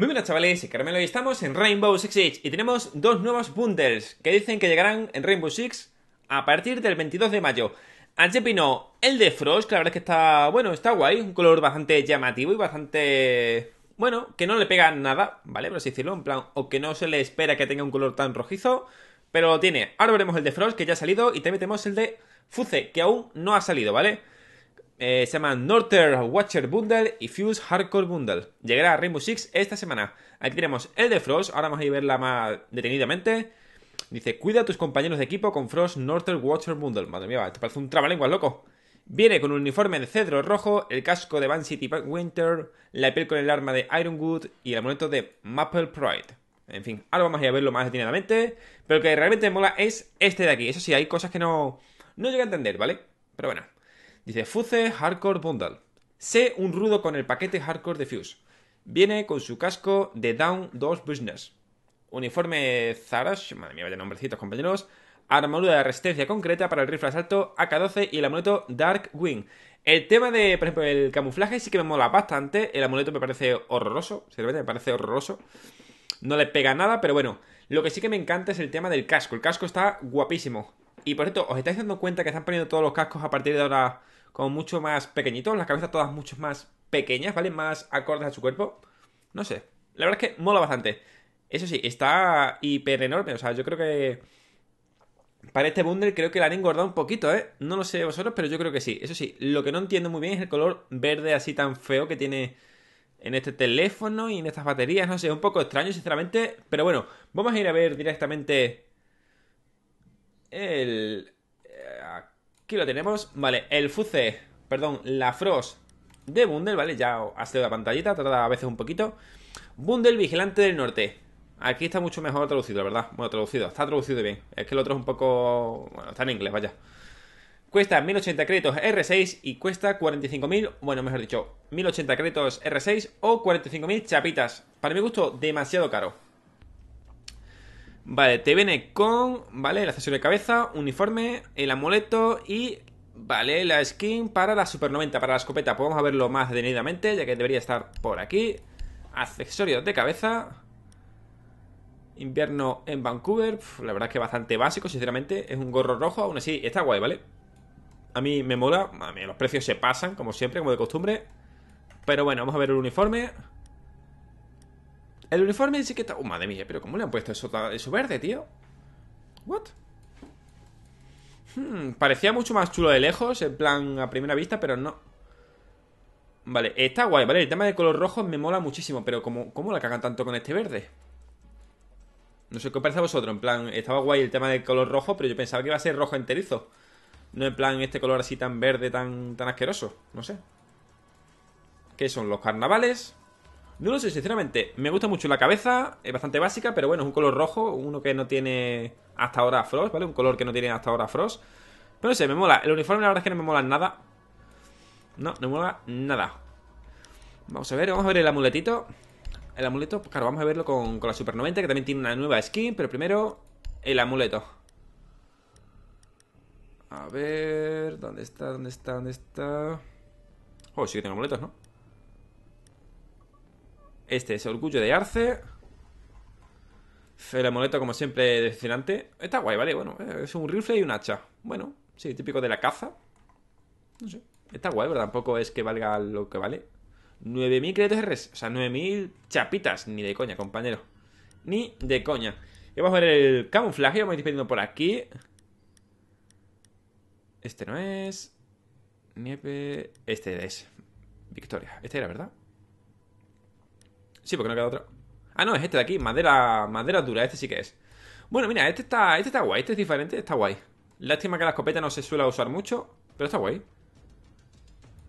Muy buenas chavales, Carmelo y estamos en Rainbow Six Siege y tenemos dos nuevos bundles que dicen que llegarán en Rainbow Six a partir del 22 de mayo. A Gepino, el de Frost, que la verdad es que está, bueno, está guay, un color bastante llamativo y bastante... Bueno, que no le pega nada, ¿vale? Por así decirlo, en plan, o que no se le espera que tenga un color tan rojizo, pero lo tiene. Ahora veremos el de Frost, que ya ha salido, y también tenemos el de Fuce, que aún no ha salido, ¿vale? Eh, se llama Norther Watcher Bundle y Fuse Hardcore Bundle. Llegará a Rainbow Six esta semana. Aquí tenemos el de Frost, ahora vamos a verla más detenidamente. Dice, cuida a tus compañeros de equipo con Frost Norther Watcher Bundle. Madre mía, te parece un trabalenguas, loco. Viene con un uniforme de cedro rojo, el casco de Van City Winter, la piel con el arma de Ironwood y el amuleto de Maple Pride. En fin, ahora vamos a ir a verlo más detenidamente. Pero lo que realmente mola es este de aquí. Eso sí, hay cosas que no, no llego a entender, ¿vale? Pero bueno. Dice Fuse Hardcore Bundle. Sé un rudo con el paquete Hardcore de Fuse. Viene con su casco de Down 2 Business. Uniforme Zarash, madre mía, vaya nombrecitos, compañeros. Armadura de resistencia concreta para el rifle asalto AK-12 y el amuleto Dark Wing. El tema de, el camuflaje sí que me mola bastante. El amuleto me parece horroroso, sinceramente me parece horroroso. No le pega nada, pero bueno. Lo que sí que me encanta es el tema del casco. El casco está guapísimo. Y por cierto, os estáis dando cuenta que están poniendo todos los cascos a partir de ahora como mucho más pequeñitos, las cabezas todas mucho más pequeñas, ¿vale? Más acordes a su cuerpo. No sé. La verdad es que mola bastante. Eso sí, está hiper enorme. O sea, yo creo que. Para este bundle creo que la han engordado un poquito, ¿eh? No lo sé vosotros, pero yo creo que sí. Eso sí, lo que no entiendo muy bien es el color verde así tan feo que tiene en este teléfono y en estas baterías. No sé, un poco extraño, sinceramente. Pero bueno, vamos a ir a ver directamente el... Eh, aquí lo tenemos. Vale, el Fuce, perdón, la Frost de Bundle, ¿vale? Ya ha sido la pantallita, tarda a veces un poquito. Bundle Vigilante del Norte. Aquí está mucho mejor traducido, la verdad. Bueno, traducido, está traducido bien. Es que el otro es un poco... Bueno, está en inglés, vaya. Cuesta 1080 créditos R6 y cuesta 45.000, bueno, mejor dicho, 1080 créditos R6 o 45.000 chapitas. Para mi gusto, demasiado caro. Vale, te viene con, ¿vale? El accesorio de cabeza, uniforme, el amuleto y, ¿vale? La skin para la Super 90, para la escopeta. Podemos pues verlo más detenidamente, ya que debería estar por aquí. Accesorio de cabeza. Invierno en Vancouver. la verdad es que bastante básico, sinceramente. Es un gorro rojo, aún así está guay, ¿vale? A mí me mola. A mí los precios se pasan, como siempre, como de costumbre. Pero bueno, vamos a ver el uniforme. El uniforme dice que está... Oh, madre mía, pero ¿cómo le han puesto eso, su verde, tío? ¿What? Hmm, parecía mucho más chulo de lejos, en plan a primera vista, pero no. Vale, está guay, ¿vale? El tema de color rojo me mola muchísimo, pero ¿cómo, cómo la cagan tanto con este verde? No sé qué os parece a vosotros, en plan, estaba guay el tema del color rojo, pero yo pensaba que iba a ser rojo enterizo. No en plan este color así tan verde, tan, tan asqueroso, no sé. ¿Qué son los carnavales? No lo sé, sinceramente. Me gusta mucho la cabeza, es bastante básica, pero bueno, es un color rojo, uno que no tiene hasta ahora Frost, ¿vale? Un color que no tiene hasta ahora Frost. Pero no sé, me mola. El uniforme la verdad es que no me mola nada. No, no me mola nada. Vamos a ver, vamos a ver el amuletito. El amuleto, pues claro, vamos a verlo con, con la Super 90, que también tiene una nueva skin, pero primero el amuleto. A ver, ¿dónde está? ¿Dónde está? ¿Dónde está? Oh, sí que tengo amuletos, ¿no? Este es Orgullo de Arce. La moleta como siempre, decepcionante. Está guay, ¿vale? Bueno, es un rifle y un hacha. Bueno, sí, típico de la caza. No sé. Está guay, pero tampoco es que valga lo que vale. 9.000 créditos res O sea, 9.000 chapitas. Ni de coña, compañero. Ni de coña. Y vamos a ver el camuflaje. Vamos a ir dependiendo por aquí. Este no es. Nieve. Este es. Victoria. Este era, ¿verdad? Sí, porque no queda otro. Ah, no, es este de aquí, madera, madera dura, este sí que es. Bueno, mira, este está, este está guay, este es diferente, está guay. Lástima que la escopeta no se suele usar mucho, pero está guay.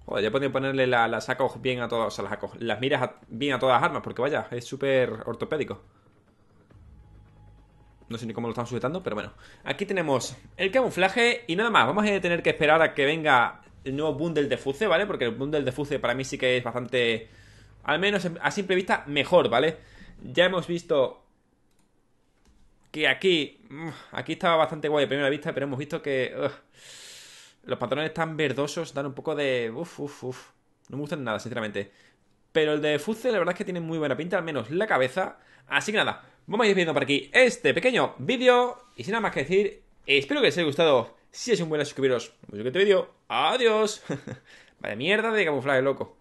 Joder, ya he podido ponerle las sacos bien a todas, o las, las miras bien a todas las armas, porque vaya, es súper ortopédico. No sé ni cómo lo están sujetando, pero bueno. Aquí tenemos el camuflaje y nada más. Vamos a tener que esperar a que venga el nuevo bundle de Fuce, ¿vale? Porque el bundle de Fuce para mí sí que es bastante al menos a simple vista, mejor, ¿vale? Ya hemos visto que aquí, aquí estaba bastante guay a primera vista, pero hemos visto que los patrones tan verdosos dan un poco de... Uf, uf, uf. No me gustan nada, sinceramente. Pero el de Fuce, la verdad es que tiene muy buena pinta, al menos la cabeza. Así que nada, vamos a ir viendo por aquí este pequeño vídeo. Y sin nada más que decir, espero que os haya gustado. Si es un buen suscribiros, mucho que te vídeo. Adiós. Vaya mierda de camuflaje, loco.